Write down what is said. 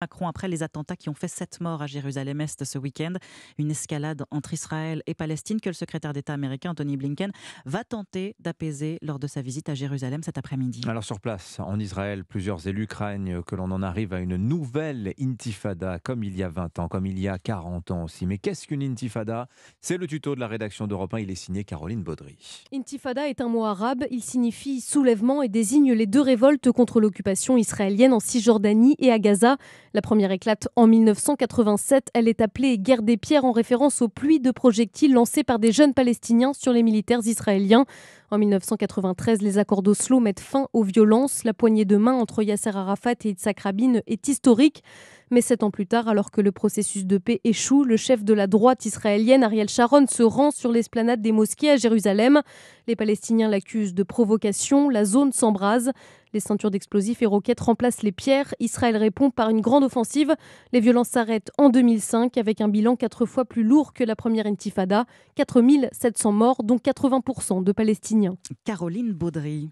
Macron après les attentats qui ont fait sept morts à Jérusalem-Est ce week-end, une escalade entre Israël et Palestine que le secrétaire d'État américain Anthony Blinken va tenter d'apaiser lors de sa visite à Jérusalem cet après-midi. Alors sur place, en Israël, plusieurs élus craignent que l'on en arrive à une nouvelle intifada, comme il y a 20 ans, comme il y a 40 ans aussi. Mais qu'est-ce qu'une intifada C'est le tuto de la rédaction d'Europe 1, il est signé Caroline Baudry. Intifada est un mot arabe, il signifie soulèvement et désigne les deux révoltes contre l'occupation israélienne en Cisjordanie et à Gaza. La première éclate en 1987. Elle est appelée guerre des pierres en référence aux pluies de projectiles lancées par des jeunes palestiniens sur les militaires israéliens. En 1993, les accords d'Oslo mettent fin aux violences. La poignée de main entre Yasser Arafat et Yitzhak Rabin est historique. Mais sept ans plus tard, alors que le processus de paix échoue, le chef de la droite israélienne, Ariel Sharon, se rend sur l'esplanade des mosquées à Jérusalem. Les Palestiniens l'accusent de provocation, la zone s'embrase. Les ceintures d'explosifs et roquettes remplacent les pierres. Israël répond par une grande offensive. Les violences s'arrêtent en 2005 avec un bilan quatre fois plus lourd que la première intifada. 4700 morts, dont 80% de Palestiniens. Caroline Baudry.